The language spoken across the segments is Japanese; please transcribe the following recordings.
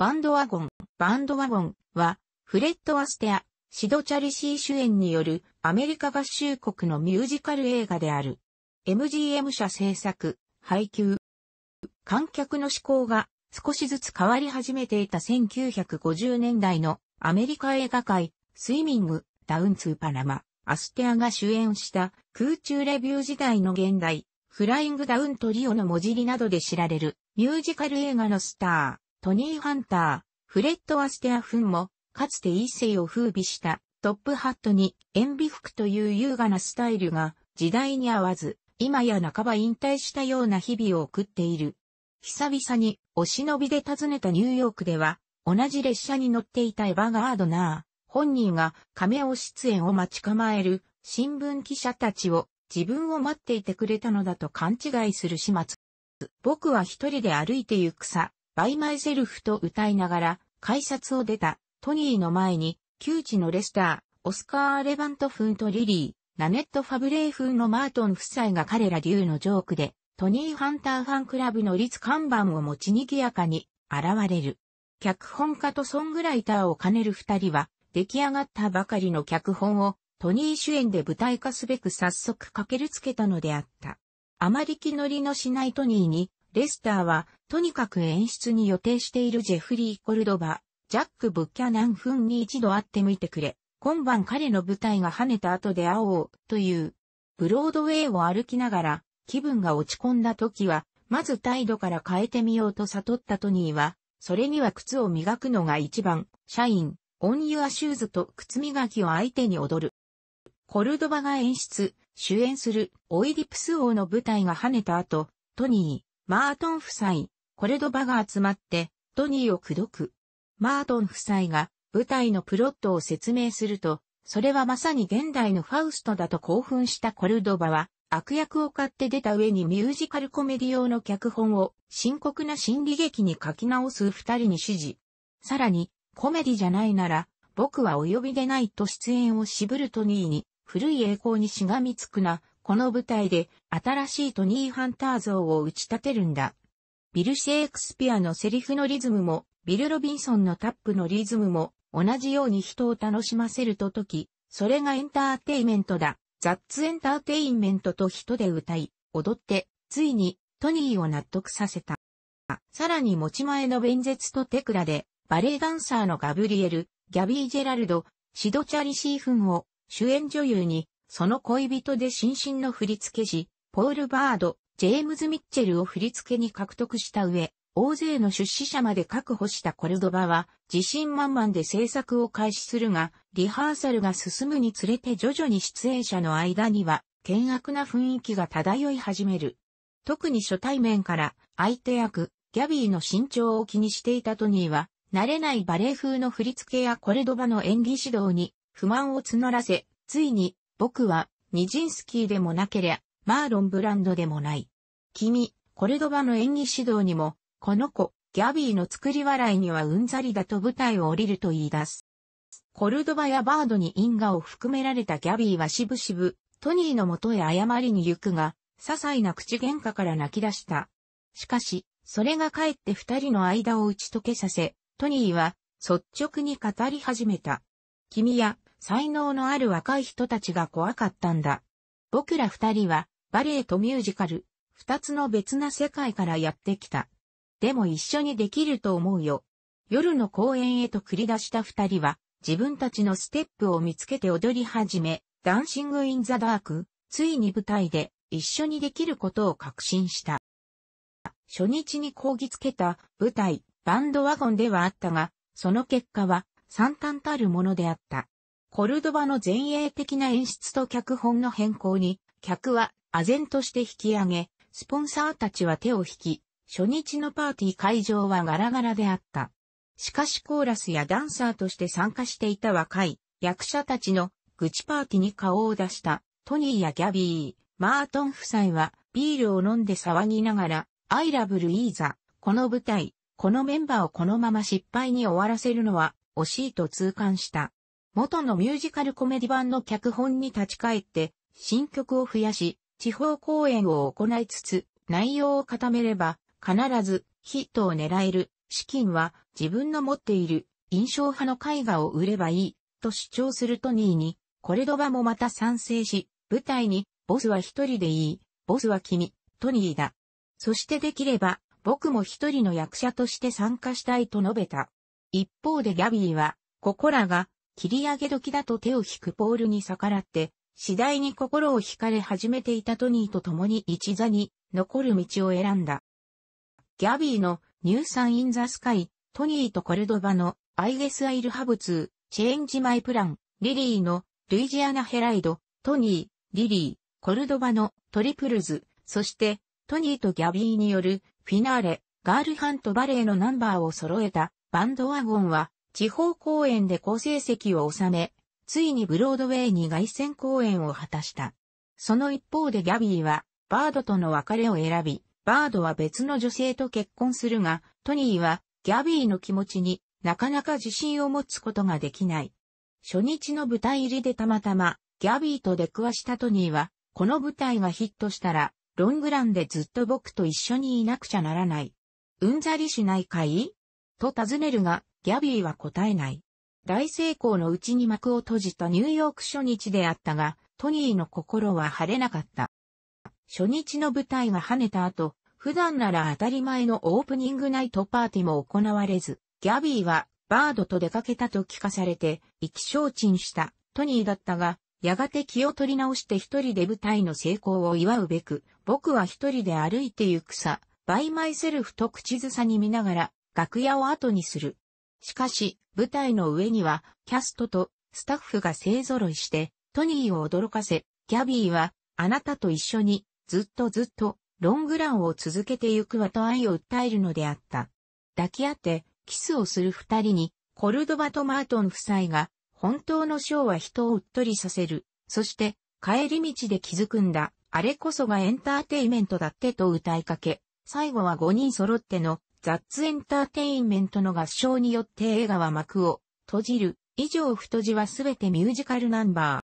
バンドワゴン、バンドワゴンは、フレッド・アステア、シド・チャリシー主演によるアメリカ合衆国のミュージカル映画である。MGM 社制作、配給。観客の思考が少しずつ変わり始めていた1950年代のアメリカ映画界、スイミング、ダウンツーパナマ、アステアが主演した空中レビュー時代の現代、フライングダウントリオの文字りなどで知られるミュージカル映画のスター。トニー・ハンター、フレッド・アステアフンも、かつて一世を風靡したトップハットに塩ビ服という優雅なスタイルが時代に合わず、今や半ば引退したような日々を送っている。久々にお忍びで訪ねたニューヨークでは、同じ列車に乗っていたエヴァガードナー、本人が亀尾出演を待ち構える新聞記者たちを自分を待っていてくれたのだと勘違いする始末。僕は一人で歩いて行くさ。バイマイセルフと歌いながら、改札を出た、トニーの前に、旧知のレスター、オスカー・レバント風とリリー、ナネット・ファブレイ風のマートン夫妻が彼ら流のジョークで、トニー・ハンターファンクラブの立看板を持ち賑やかに現れる。脚本家とソングライターを兼ねる二人は、出来上がったばかりの脚本をトニー主演で舞台化すべく早速駆けるつけたのであった。あまり気乗りのしないトニーにレスターは、とにかく演出に予定しているジェフリー・コルドバ、ジャック・ブッキャナンフンに一度会ってみてくれ。今晩彼の舞台が跳ねた後で会おう、という。ブロードウェイを歩きながら、気分が落ち込んだ時は、まず態度から変えてみようと悟ったトニーは、それには靴を磨くのが一番、社員、オンユアシューズと靴磨きを相手に踊る。コルドバが演出、主演する、オイディプス王の舞台が跳ねた後、トニー、マートン夫妻、コルドバが集まって、トニーを口説く。マートン夫妻が舞台のプロットを説明すると、それはまさに現代のファウストだと興奮したコルドバは、悪役を買って出た上にミュージカルコメディ用の脚本を深刻な心理劇に書き直す二人に指示。さらに、コメディじゃないなら、僕はお呼びでないと出演を渋るトニーに、古い栄光にしがみつくな、この舞台で新しいトニー・ハンター像を打ち立てるんだ。ビル・シェイクスピアのセリフのリズムも、ビル・ロビンソンのタップのリズムも、同じように人を楽しませるとき、それがエンターテイメントだ。ザッツエンターテインメントと人で歌い、踊って、ついに、トニーを納得させた。さらに持ち前の弁舌と手倉で、バレエダンサーのガブリエル、ギャビー・ジェラルド、シド・チャリシーフンを主演女優にその恋人で新進の振付師、ポール・バード、ジェームズ・ミッチェルを振付に獲得した上、大勢の出資者まで確保したコルドバは、自信満々で制作を開始するが、リハーサルが進むにつれて徐々に出演者の間には、険悪な雰囲気が漂い始める。特に初対面から、相手役、ギャビーの身長を気にしていたトニーは、慣れないバレエ風の振付やコルドバの演技指導に不満を募らせ、ついに僕は、ニジンスキーでもなけりゃ、マーロンブランドでもない。君、コルドバの演技指導にも、この子、ギャビーの作り笑いにはうんざりだと舞台を降りると言い出す。コルドバやバードに因果を含められたギャビーはしぶしぶ、トニーのもとへ謝りに行くが、些細な口喧嘩から泣き出した。しかし、それがかえって二人の間を打ち解けさせ、トニーは、率直に語り始めた。君や、才能のある若い人たちが怖かったんだ。僕ら二人は、バレエとミュージカル、二つの別な世界からやってきた。でも一緒にできると思うよ。夜の公園へと繰り出した二人は、自分たちのステップを見つけて踊り始め、ダンシング・イン・ザ・ダーク、ついに舞台で一緒にできることを確信した。初日に講義つけた舞台、バンドワゴンではあったが、その結果は惨憺たるものであった。コルドバの前衛的な演出と脚本の変更に、客は唖然として引き上げ、スポンサーたちは手を引き、初日のパーティー会場はガラガラであった。しかしコーラスやダンサーとして参加していた若い役者たちの愚痴パーティーに顔を出したトニーやギャビー、マートン夫妻はビールを飲んで騒ぎながら、アイラブルイーザ、この舞台、このメンバーをこのまま失敗に終わらせるのは惜しいと痛感した。元のミュージカルコメディ版の脚本に立ち返って、新曲を増やし、地方公演を行いつつ、内容を固めれば、必ずヒットを狙える。資金は自分の持っている印象派の絵画を売ればいい、と主張するトニーに、コレドバもまた賛成し、舞台に、ボスは一人でいい、ボスは君、トニーだ。そしてできれば、僕も一人の役者として参加したいと述べた。一方でギャビーは、ここらが切り上げ時だと手を引くポールに逆らって、次第に心を惹かれ始めていたトニーと共に一座に残る道を選んだ。ギャビーのニューサン・イン・ザ・スカイ、トニーとコルドバのアイゲス・アイル・ハブツー、チェンジ・マイ・プラン、リリーのルイジアナ・ヘライド、トニー、リリー、コルドバのトリプルズ、そしてトニーとギャビーによるフィナーレ、ガールハントバレーのナンバーを揃えたバンドワゴンは地方公演で好成績を収め、ついにブロードウェイに凱旋公演を果たした。その一方でギャビーは、バードとの別れを選び、バードは別の女性と結婚するが、トニーは、ギャビーの気持ちになかなか自信を持つことができない。初日の舞台入りでたまたま、ギャビーと出くわしたトニーは、この舞台がヒットしたら、ロングランでずっと僕と一緒にいなくちゃならない。うんざりしないかいと尋ねるが、ギャビーは答えない。大成功のうちに幕を閉じたニューヨーク初日であったが、トニーの心は晴れなかった。初日の舞台が跳ねた後、普段なら当たり前のオープニングナイトパーティーも行われず、ギャビーはバードと出かけたと聞かされて、意気消沈したトニーだったが、やがて気を取り直して一人で舞台の成功を祝うべく、僕は一人で歩いて行くさ、バイマイセルフと口ずさに見ながら、楽屋を後にする。しかし、舞台の上には、キャストとスタッフが勢揃いして、トニーを驚かせ、ギャビーは、あなたと一緒に、ずっとずっと、ロングランを続けてゆくわと愛を訴えるのであった。抱き合って、キスをする二人に、コルドバとマートン夫妻が、本当のショーは人をうっとりさせる。そして、帰り道で気づくんだ。あれこそがエンターテイメントだってと歌いかけ、最後は5人揃ってのザッツエンターテインメントの合唱によって映画は幕を閉じる。以上太字はすべてミュージカルナンバ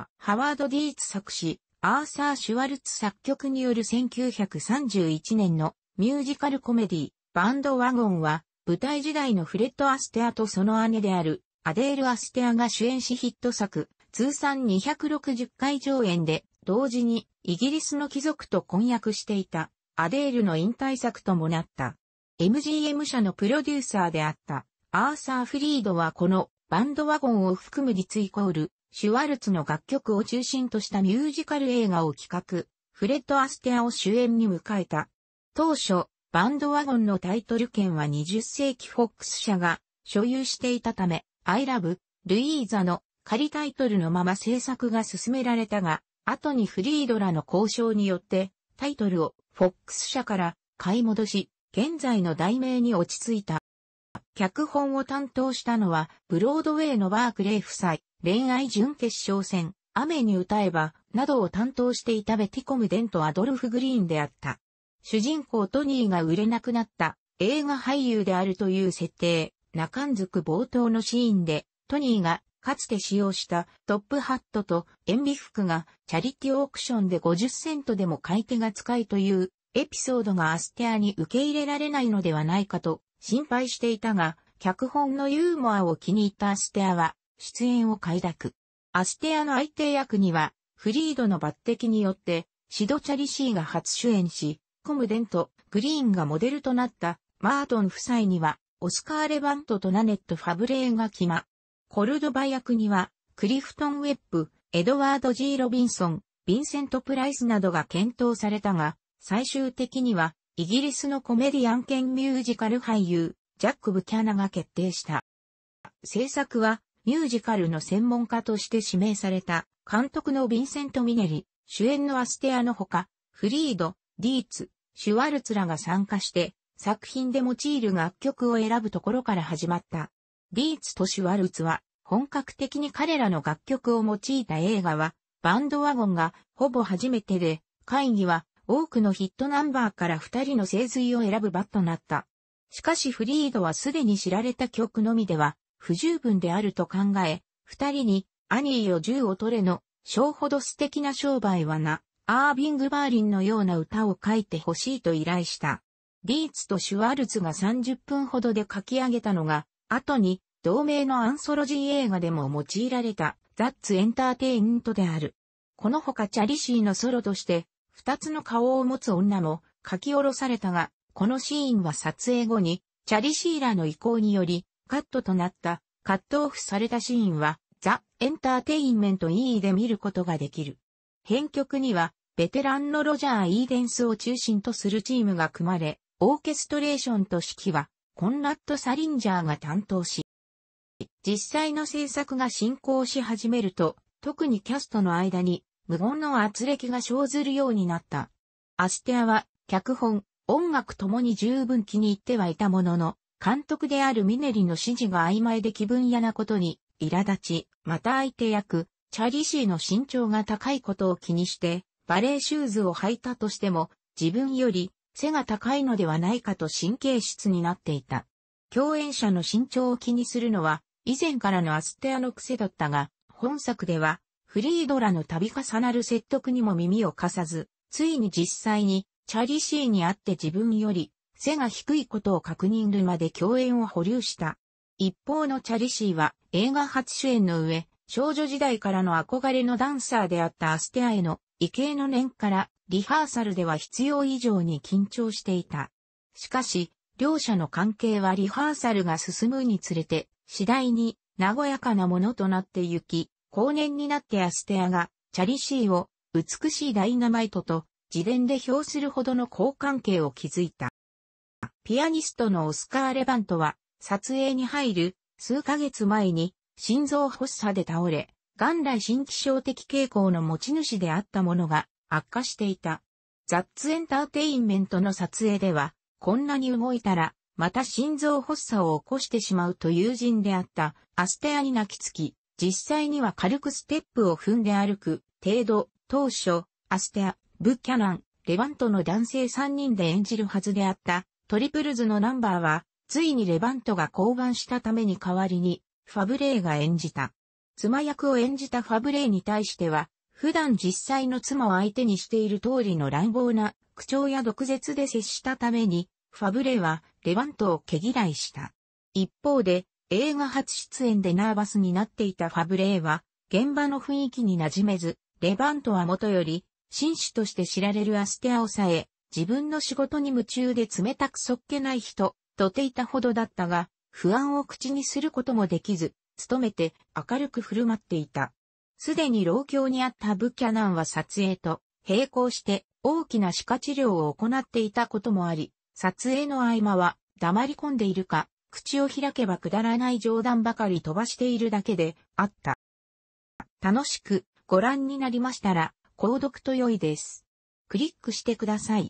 ー。ハワード・ディーツ作詞、アーサー・シュワルツ作曲による1931年のミュージカルコメディ、バンドワゴンは、舞台時代のフレッド・アステアとその姉である、アデール・アステアが主演しヒット作、通算260回上演で、同時にイギリスの貴族と婚約していた、アデールの引退作ともなった。MGM 社のプロデューサーであったアーサー・フリードはこのバンドワゴンを含むリツイコール、シュワルツの楽曲を中心としたミュージカル映画を企画、フレッド・アステアを主演に迎えた。当初、バンドワゴンのタイトル権は20世紀フォックス社が所有していたため、アイラブ、ルイーザの仮タイトルのまま制作が進められたが、後にフリードらの交渉によってタイトルをフォックス社から買い戻し、現在の題名に落ち着いた。脚本を担当したのは、ブロードウェイのバークレー夫妻、恋愛準決勝戦、雨に歌えば、などを担当していたベティコムデンとアドルフ・グリーンであった。主人公トニーが売れなくなった映画俳優であるという設定、中んづく冒頭のシーンで、トニーがかつて使用したトップハットと塩ビ服がチャリティーオークションで50セントでも買い手が使いというエピソードがアステアに受け入れられないのではないかと心配していたが、脚本のユーモアを気に入ったアステアは、出演を快諾。アステアの相手役には、フリードの抜擢によって、シド・チャリシーが初主演し、コムデント、グリーンがモデルとなったマートン夫妻には、オスカー・レバントとナネット・ファブレーが決ま。コルドバ役には、クリフトン・ウェップ、エドワード・ジー・ロビンソン、ヴィンセント・プライスなどが検討されたが、最終的には、イギリスのコメディアン兼ミュージカル俳優、ジャック・ブキャナが決定した。制作は、ミュージカルの専門家として指名された、監督のヴィンセント・ミネリ、主演のアステアのほか、フリード、ディーツ、シュワルツらが参加して、作品で用いる楽曲を選ぶところから始まった。ディーツとシュワルツは、本格的に彼らの楽曲を用いた映画は、バンドワゴンがほぼ初めてで、会議は多くのヒットナンバーから二人の精髄を選ぶ場となった。しかしフリードはすでに知られた曲のみでは不十分であると考え、二人にアニーよ銃を取れの、小ほど素敵な商売はな、アービング・バーリンのような歌を書いてほしいと依頼した。リーツとシュワルツが30分ほどで書き上げたのが、後に同名のアンソロジー映画でも用いられた、ザッツ・エンターテイントである。この他チャリシーのソロとして、二つの顔を持つ女も書き下ろされたが、このシーンは撮影後に、チャリシーラの意向により、カットとなった、カットオフされたシーンは、ザ・エンターテインメント E で見ることができる。編曲には、ベテランのロジャー・イーデンスを中心とするチームが組まれ、オーケストレーションと指揮は、コンラッド・サリンジャーが担当し、実際の制作が進行し始めると、特にキャストの間に無言の圧力が生ずるようになった。アステアは、脚本、音楽ともに十分気に入ってはいたものの、監督であるミネリの指示が曖昧で気分屋なことに、苛立ち、また相手役、チャリシーの身長が高いことを気にして、バレーシューズを履いたとしても、自分より背が高いのではないかと神経質になっていた。共演者の身長を気にするのは、以前からのアステアの癖だったが、本作では、フリードラの度重なる説得にも耳を貸さず、ついに実際にチャリシーに会って自分より背が低いことを確認るまで共演を保留した。一方のチャリシーは映画初主演の上、少女時代からの憧れのダンサーであったアステアへの異形の念からリハーサルでは必要以上に緊張していた。しかし、両者の関係はリハーサルが進むにつれて次第に和やかなものとなってゆき、後年になってアステアが、チャリシーを、美しいダイナマイトと、自伝で評するほどの好関係を築いた。ピアニストのオスカー・レバントは、撮影に入る数ヶ月前に心臓発作で倒れ、元来新気象的傾向の持ち主であったものが悪化していた。ザッツエンターテインメントの撮影では、こんなに動いたら、また心臓発作を起こしてしまうと友人であったアステアに泣きつき、実際には軽くステップを踏んで歩く程度、当初、アステア、ブッキャラン、レバントの男性3人で演じるはずであったトリプルズのナンバーは、ついにレバントが降板したために代わりに、ファブレーが演じた。妻役を演じたファブレーに対しては、普段実際の妻を相手にしている通りの乱暴な口調や毒舌で接したために、ファブレーはレバントを毛嫌いした。一方で、映画初出演でナーバスになっていたファブレーは、現場の雰囲気に馴染めず、レバントはもとより、紳士として知られるアステアを抑え、自分の仕事に夢中で冷たくそっけない人、とていたほどだったが、不安を口にすることもできず、努めて明るく振る舞っていた。すでに老境にあったブキャナンは撮影と並行して大きな歯科治療を行っていたこともあり、撮影の合間は黙り込んでいるか、口を開けばくだらない冗談ばかり飛ばしているだけであった。楽しくご覧になりましたら、購読と良いです。クリックしてください。